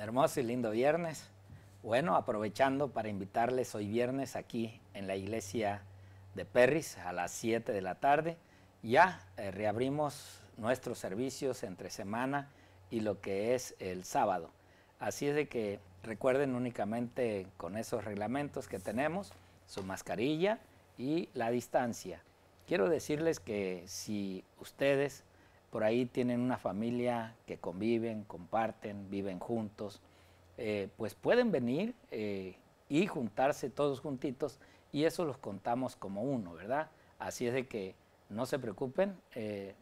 hermoso y lindo viernes. Bueno, aprovechando para invitarles hoy viernes aquí en la iglesia de Perris a las 7 de la tarde. Ya eh, reabrimos nuestros servicios entre semana y lo que es el sábado. Así es de que recuerden únicamente con esos reglamentos que tenemos, su mascarilla y la distancia. Quiero decirles que si ustedes por ahí tienen una familia que conviven, comparten, viven juntos, eh, pues pueden venir eh, y juntarse todos juntitos y eso los contamos como uno, ¿verdad? Así es de que no se preocupen, eh,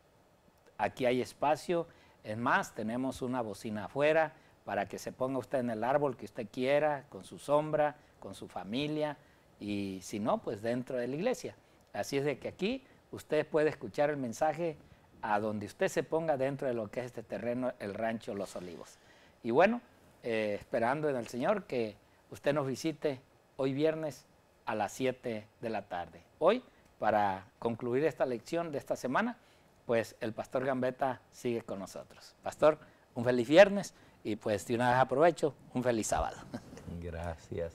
aquí hay espacio, es más, tenemos una bocina afuera para que se ponga usted en el árbol que usted quiera, con su sombra, con su familia y si no, pues dentro de la iglesia. Así es de que aquí usted puede escuchar el mensaje a donde usted se ponga dentro de lo que es este terreno, el rancho Los Olivos. Y bueno, eh, esperando en el Señor que usted nos visite hoy viernes a las 7 de la tarde. Hoy, para concluir esta lección de esta semana, pues el pastor Gambetta sigue con nosotros. Pastor, un feliz viernes y pues de una vez aprovecho, un feliz sábado. Gracias.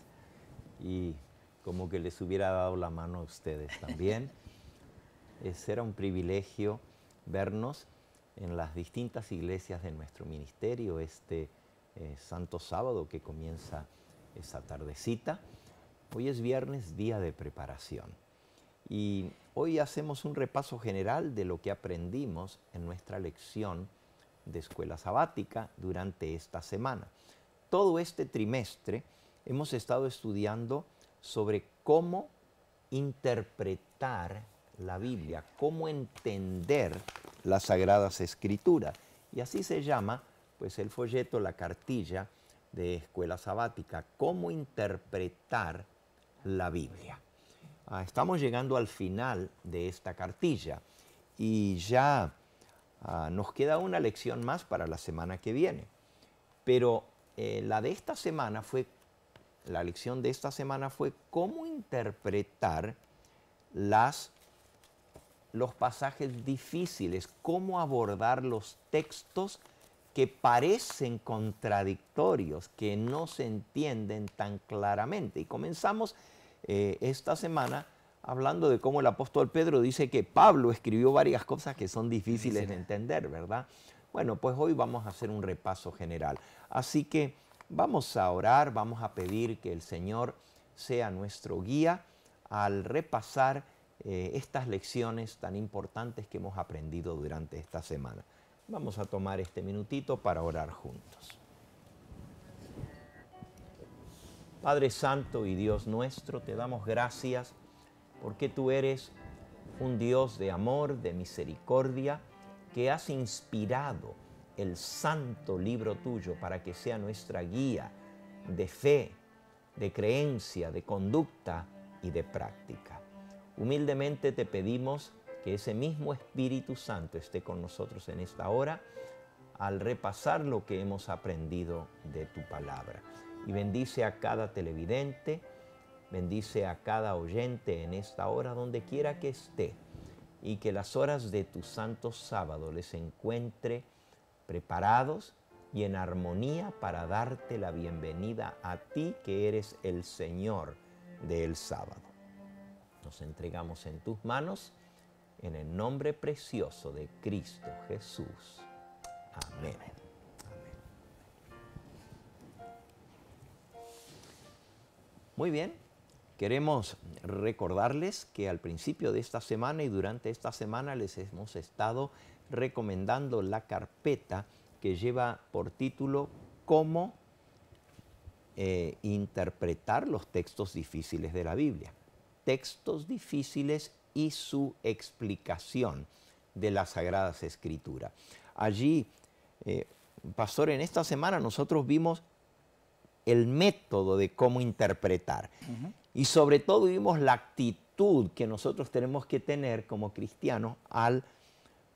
Y como que les hubiera dado la mano a ustedes también. Ese era un privilegio vernos en las distintas iglesias de nuestro ministerio este eh, Santo Sábado que comienza esa tardecita. Hoy es viernes, día de preparación. Y hoy hacemos un repaso general de lo que aprendimos en nuestra lección de escuela sabática durante esta semana. Todo este trimestre hemos estado estudiando sobre cómo interpretar la Biblia, cómo entender las Sagradas Escrituras. Y así se llama pues el folleto, la cartilla de Escuela Sabática, cómo interpretar la Biblia. Ah, estamos llegando al final de esta cartilla y ya ah, nos queda una lección más para la semana que viene. Pero eh, la de esta semana fue, la lección de esta semana fue cómo interpretar las los pasajes difíciles, cómo abordar los textos que parecen contradictorios, que no se entienden tan claramente. Y comenzamos eh, esta semana hablando de cómo el apóstol Pedro dice que Pablo escribió varias cosas que son difíciles de entender, ¿verdad? Bueno, pues hoy vamos a hacer un repaso general. Así que vamos a orar, vamos a pedir que el Señor sea nuestro guía al repasar eh, estas lecciones tan importantes que hemos aprendido durante esta semana. Vamos a tomar este minutito para orar juntos. Padre Santo y Dios nuestro, te damos gracias porque tú eres un Dios de amor, de misericordia, que has inspirado el santo libro tuyo para que sea nuestra guía de fe, de creencia, de conducta y de práctica. Humildemente te pedimos que ese mismo Espíritu Santo esté con nosotros en esta hora al repasar lo que hemos aprendido de tu palabra. Y bendice a cada televidente, bendice a cada oyente en esta hora, donde quiera que esté, y que las horas de tu santo sábado les encuentre preparados y en armonía para darte la bienvenida a ti que eres el Señor del sábado entregamos en tus manos, en el nombre precioso de Cristo Jesús. Amén. Muy bien, queremos recordarles que al principio de esta semana y durante esta semana les hemos estado recomendando la carpeta que lleva por título Cómo eh, interpretar los textos difíciles de la Biblia textos difíciles y su explicación de las Sagradas Escrituras. Allí, eh, pastor, en esta semana nosotros vimos el método de cómo interpretar y sobre todo vimos la actitud que nosotros tenemos que tener como cristianos al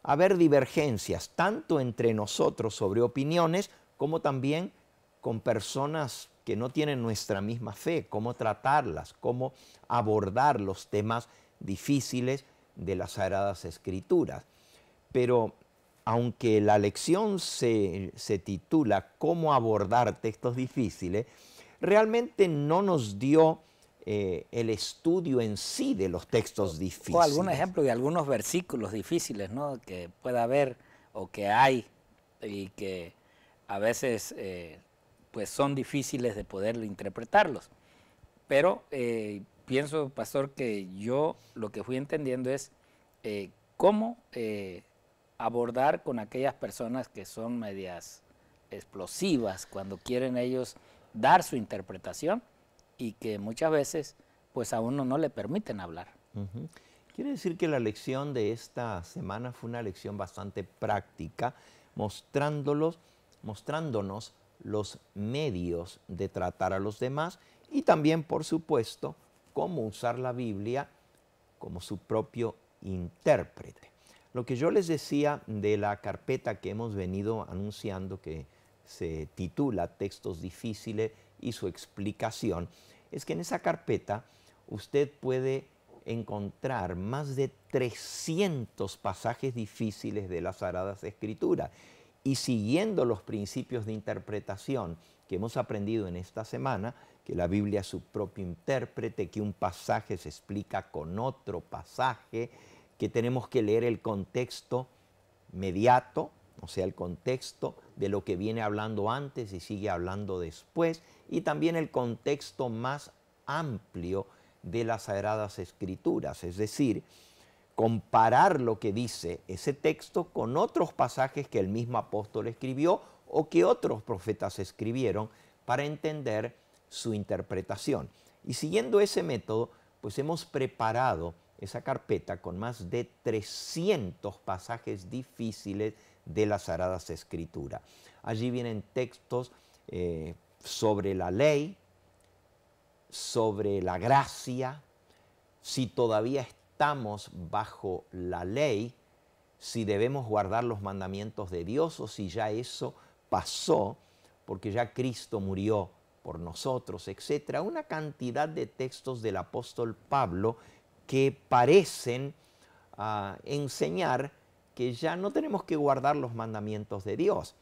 haber divergencias tanto entre nosotros sobre opiniones como también con personas que no tienen nuestra misma fe, cómo tratarlas, cómo abordar los temas difíciles de las Sagradas Escrituras. Pero aunque la lección se, titula Cómo abordar textos difíciles, realmente no nos dio eh, el estudio en sí de los textos difíciles. O algún ejemplo de algunos versículos difíciles, ¿no? Que pueda haber o que hay y que a veces eh, pues son difíciles de poder interpretarlos. Pero eh, pienso, pastor, que yo lo que fui entendiendo es eh, cómo eh, abordar con aquellas personas que son medias explosivas cuando quieren ellos dar su interpretación y que muchas veces pues a uno no le permiten hablar. Quiere decir que la lección de esta semana fue una lección bastante práctica, mostrándolos, mostrándonos los medios de tratar a los demás y también, por supuesto, cómo usar la Biblia como su propio intérprete. Lo que yo les decía de la carpeta que hemos venido anunciando, que se titula Textos difíciles y su explicación, es que en esa carpeta usted puede encontrar más de 300 pasajes difíciles de las Sagradas Escrituras y siguiendo los principios de interpretación que hemos aprendido en esta semana, que la Biblia es su propio intérprete, que un pasaje se explica con otro pasaje, que tenemos que leer el contexto mediato, o sea, el contexto de lo que viene hablando antes y sigue hablando después, y también el contexto más amplio de las Sagradas Escrituras, es decir, comparar lo que dice ese texto con otros pasajes que el mismo apóstol escribió o que otros profetas escribieron para entender su interpretación. Y siguiendo ese método, pues hemos preparado esa carpeta con más de 300 pasajes difíciles de las Sagradas Escrituras. Allí vienen textos eh, sobre la ley, sobre la gracia, si todavía está estamos bajo la ley, si debemos guardar los mandamientos de Dios o si ya eso pasó, porque ya Cristo murió por nosotros, etc. Una cantidad de textos del apóstol Pablo que parecen ah, enseñar que ya no tenemos que guardar los mandamientos de Dios.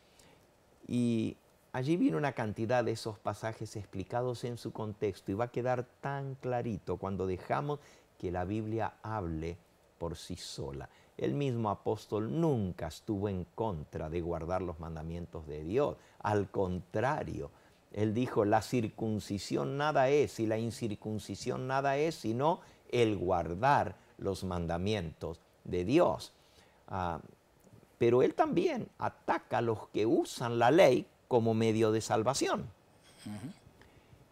Y allí viene una cantidad de esos pasajes explicados en su contexto y va a quedar tan clarito cuando dejamos que la Biblia hable por sí sola. El mismo apóstol nunca estuvo en contra de guardar los mandamientos de Dios. Al contrario, él dijo, la circuncisión nada es y la incircuncisión nada es, sino el guardar los mandamientos de Dios. Ah, pero él también ataca a los que usan la ley como medio de salvación.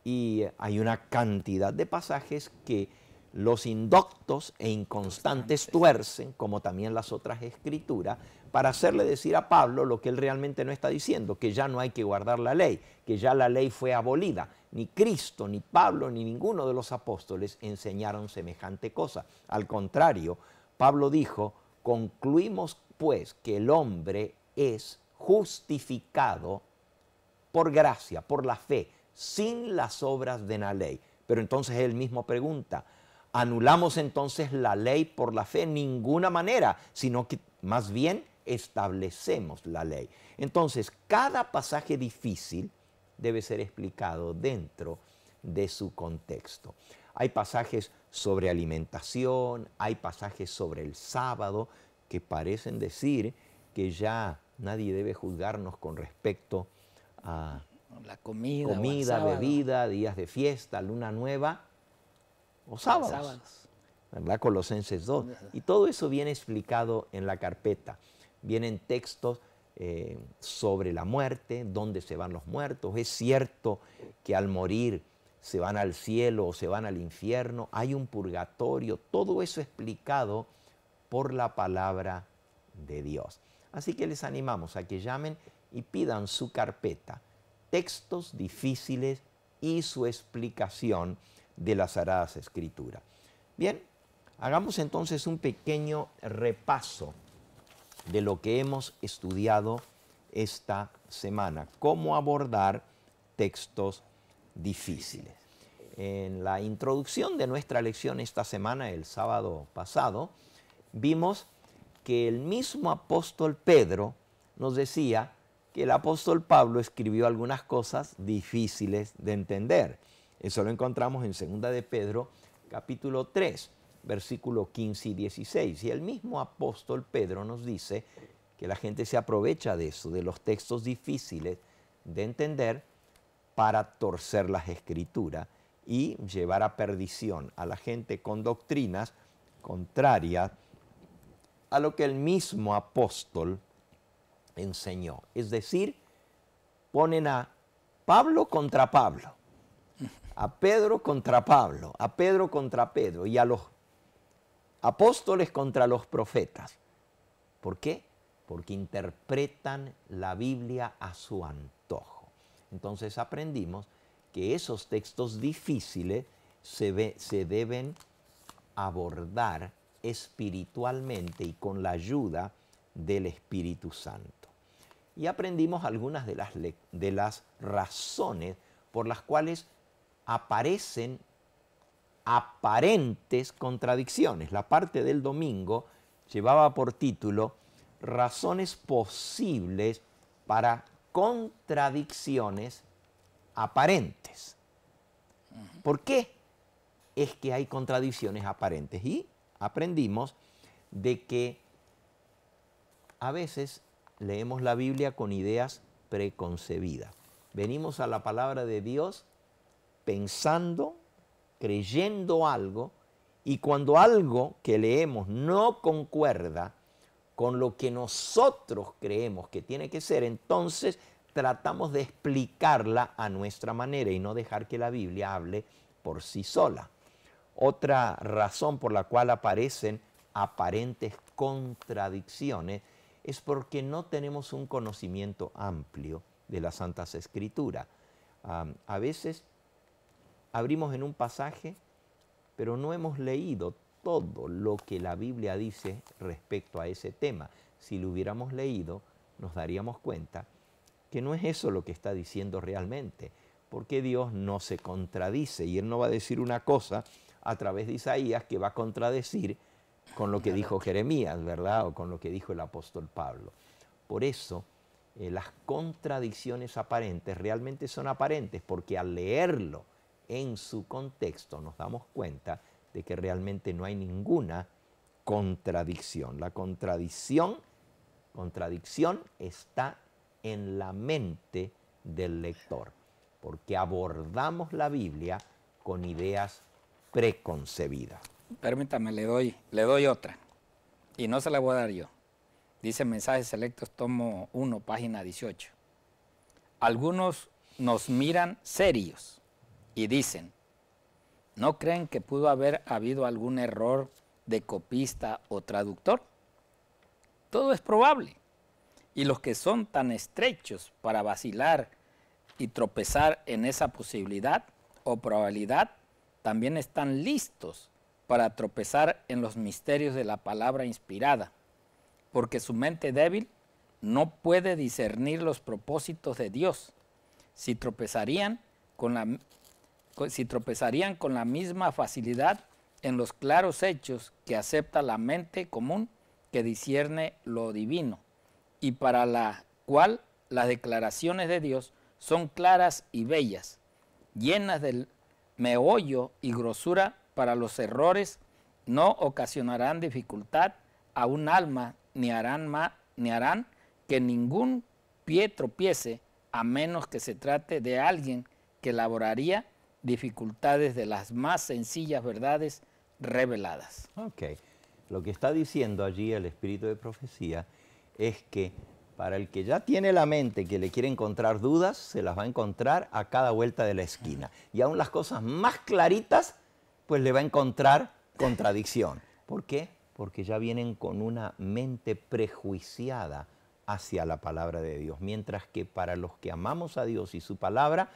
Y hay una cantidad de pasajes que los indoctos e inconstantes tuercen, como también las otras escrituras, para hacerle decir a Pablo lo que él realmente no está diciendo, que ya no hay que guardar la ley, que ya la ley fue abolida. Ni Cristo, ni Pablo, ni ninguno de los apóstoles enseñaron semejante cosa. Al contrario, Pablo dijo, concluimos pues que el hombre es justificado por gracia, por la fe, sin las obras de la ley. Pero entonces él mismo pregunta, anulamos entonces la ley por la fe, ninguna manera, sino que más bien establecemos la ley. Entonces, cada pasaje difícil debe ser explicado dentro de su contexto. Hay pasajes sobre alimentación, hay pasajes sobre el sábado que parecen decir que ya nadie debe juzgarnos con respecto a la comida, comida bebida, días de fiesta, luna nueva sábados. ¿Verdad? Colosenses 2. Y todo eso viene explicado en la carpeta. Vienen textos eh, sobre la muerte, dónde se van los muertos. Es cierto que al morir se van al cielo o se van al infierno, hay un purgatorio, todo eso explicado por la palabra de Dios. Así que les animamos a que llamen y pidan su carpeta, textos difíciles y su explicación de las Sagradas Escrituras. Bien, hagamos entonces un pequeño repaso de lo que hemos estudiado esta semana, cómo abordar textos difíciles. En la introducción de nuestra lección esta semana, el sábado pasado, vimos que el mismo apóstol Pedro nos decía que el apóstol Pablo escribió algunas cosas difíciles de entender. Eso lo encontramos en Segunda de Pedro, capítulo 3, versículo 15 y 16. Y el mismo apóstol Pedro nos dice que la gente se aprovecha de eso, de los textos difíciles de entender para torcer las escrituras y llevar a perdición a la gente con doctrinas contrarias a lo que el mismo apóstol enseñó. Es decir, ponen a Pablo contra Pablo a Pedro contra Pablo, a Pedro contra Pedro y a los apóstoles contra los profetas. ¿Por qué? Porque interpretan la Biblia a su antojo. Entonces aprendimos que esos textos difíciles se, deben abordar espiritualmente y con la ayuda del Espíritu Santo. Y aprendimos algunas de las razones por las cuales aparecen aparentes contradicciones. La parte del domingo llevaba por título Razones posibles para contradicciones aparentes. ¿Por qué? Es que hay contradicciones aparentes y aprendimos de que a veces leemos la Biblia con ideas preconcebidas. Venimos a la palabra de Dios pensando, creyendo algo, y cuando algo que leemos no concuerda con lo que nosotros creemos que tiene que ser, entonces tratamos de explicarla a nuestra manera y no dejar que la Biblia hable por sí sola. Otra razón por la cual aparecen aparentes contradicciones es porque no tenemos un conocimiento amplio de las Santas Escrituras. a veces abrimos en un pasaje, pero no hemos leído todo lo que la Biblia dice respecto a ese tema. Si lo hubiéramos leído, nos daríamos cuenta que no es eso lo que está diciendo realmente, porque Dios no se contradice y Él no va a decir una cosa a través de Isaías que va a contradecir con lo que dijo Jeremías, ¿verdad? O con lo que dijo el apóstol Pablo. Por eso, eh, las contradicciones aparentes realmente son aparentes, porque al leerlo en su contexto nos damos cuenta de que realmente no hay ninguna contradicción. La contradicción, contradicción está en la mente del lector, porque abordamos la Biblia con ideas preconcebidas. Permítame, le doy, le doy otra, y no se la voy a dar yo. Dice Mensajes Selectos, tomo 1, página 18. Algunos nos miran serios y dicen, ¿no creen que pudo haber habido algún error de copista o traductor? Todo es probable. Y los que son tan estrechos para vacilar y tropezar en esa posibilidad o probabilidad, también están listos para tropezar en los misterios de la palabra inspirada, porque su mente débil no puede discernir los propósitos de Dios. Si tropezarían con la si tropezarían con la misma facilidad en los claros hechos que acepta la mente común que discierne lo divino y para la cual las declaraciones de Dios son claras y bellas, llenas del meollo y grosura para los errores, no ocasionarán dificultad a un alma ni harán, ni harán que ningún pie tropiece a menos que se trate de alguien que elaboraría dificultades de las más sencillas verdades reveladas. Ok. Lo que está diciendo allí el espíritu de profecía es que para el que ya tiene la mente que le quiere encontrar dudas, se las va a encontrar a cada vuelta de la esquina. Y aún las cosas más claritas, pues le va a encontrar contradicción. ¿Por qué? Porque ya vienen con una mente prejuiciada hacia la palabra de Dios. Mientras que para los que amamos a Dios y su palabra,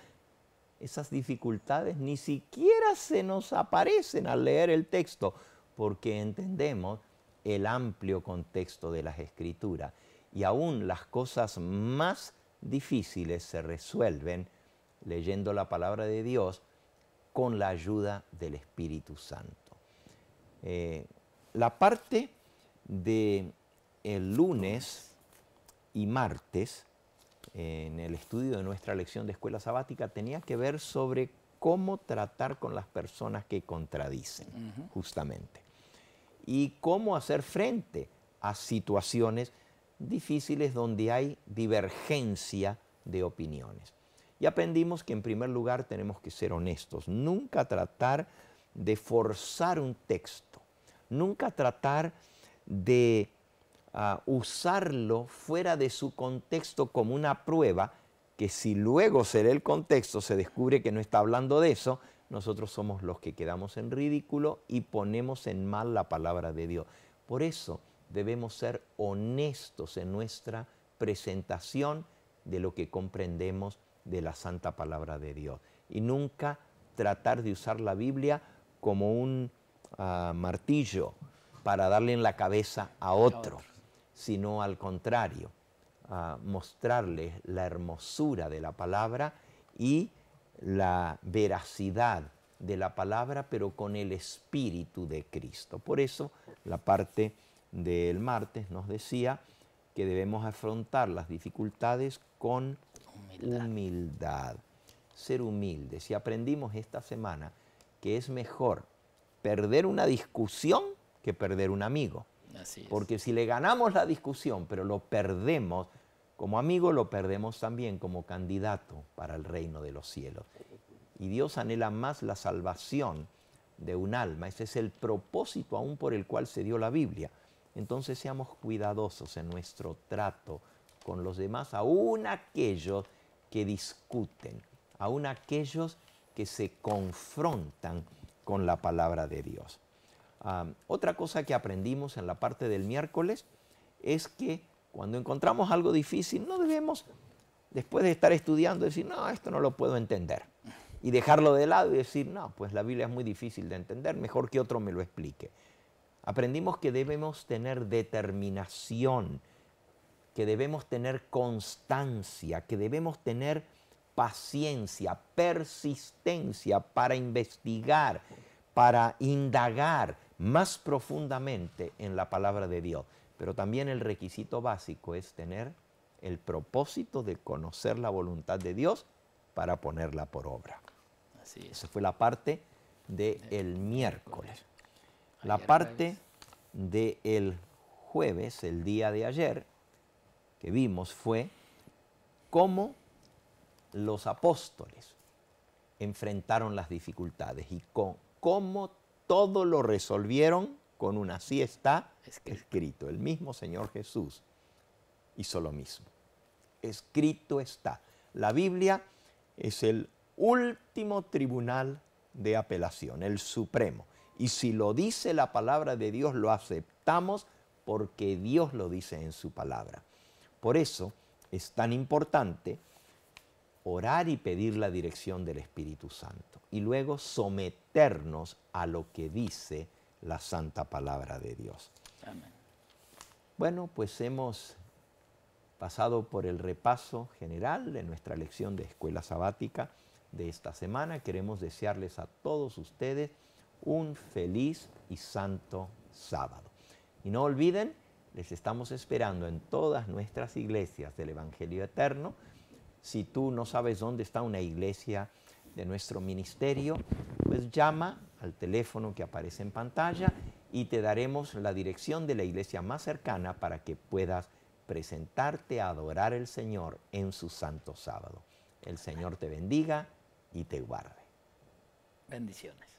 esas dificultades ni siquiera se nos aparecen al leer el texto, porque entendemos el amplio contexto de las escrituras y aún las cosas más difíciles se resuelven leyendo la palabra de Dios con la ayuda del Espíritu Santo. Eh, la parte de el lunes y martes en el estudio de nuestra lección de escuela sabática tenía que ver sobre cómo tratar con las personas que contradicen, justamente, y cómo hacer frente a situaciones difíciles donde hay divergencia de opiniones. Y aprendimos que en primer lugar tenemos que ser honestos, nunca tratar de forzar un texto, nunca tratar de a usarlo fuera de su contexto como una prueba, que si luego se lee el contexto se descubre que no está hablando de eso, nosotros somos los que quedamos en ridículo y ponemos en mal la palabra de Dios. Por eso debemos ser honestos en nuestra presentación de lo que comprendemos de la santa palabra de Dios. Y nunca tratar de usar la Biblia como un ah, martillo para darle en la cabeza a otro sino al contrario, mostrarles la hermosura de la palabra y la veracidad de la palabra, pero con el espíritu de Cristo. Por eso la parte del martes nos decía que debemos afrontar las dificultades con humildad. ser humildes. Si aprendimos esta semana que es mejor perder una discusión que perder un amigo. Porque si le ganamos la discusión, pero lo perdemos, como amigo lo perdemos también como candidato para el reino de los cielos. Y Dios anhela más la salvación de un alma. Ese es el propósito aún por el cual se dio la Biblia. Entonces seamos cuidadosos en nuestro trato con los demás, aún aquellos que discuten, aún aquellos que se confrontan con la palabra de Dios otra cosa que aprendimos en la parte del miércoles es que cuando encontramos algo difícil no debemos, después de estar estudiando, decir, no, esto no lo puedo entender. Y dejarlo de lado y decir, no, pues la Biblia es muy difícil de entender, mejor que otro me lo explique. Aprendimos que debemos tener determinación, que debemos tener constancia, que debemos tener paciencia, persistencia para investigar, para indagar, más profundamente en la palabra de Dios. Pero también el requisito básico es tener el propósito de conocer la voluntad de Dios para ponerla por obra. Así Esa fue la parte del eh, de el miércoles. La parte del jueves, el día de ayer, que vimos fue cómo los apóstoles enfrentaron las dificultades y con, cómo todo lo resolvieron con un así está escrito. El mismo Señor Jesús hizo lo mismo. Escrito está. La Biblia es el último tribunal de apelación, el supremo. Y si lo dice la palabra de Dios, lo aceptamos porque Dios lo dice en su palabra. Por eso es tan importante orar y pedir la dirección del Espíritu Santo y luego someternos a lo que dice la santa palabra de Dios. Amén. Bueno, pues hemos pasado por el repaso general de nuestra lección de escuela sabática de esta semana. Queremos desearles a todos ustedes un feliz y santo sábado. Y no olviden, les estamos esperando en todas nuestras iglesias del Evangelio Eterno si tú no sabes dónde está una iglesia de nuestro ministerio, pues llama al teléfono que aparece en pantalla y te daremos la dirección de la iglesia más cercana para que puedas presentarte a adorar al Señor en su santo sábado. El Señor te bendiga y te guarde. Bendiciones.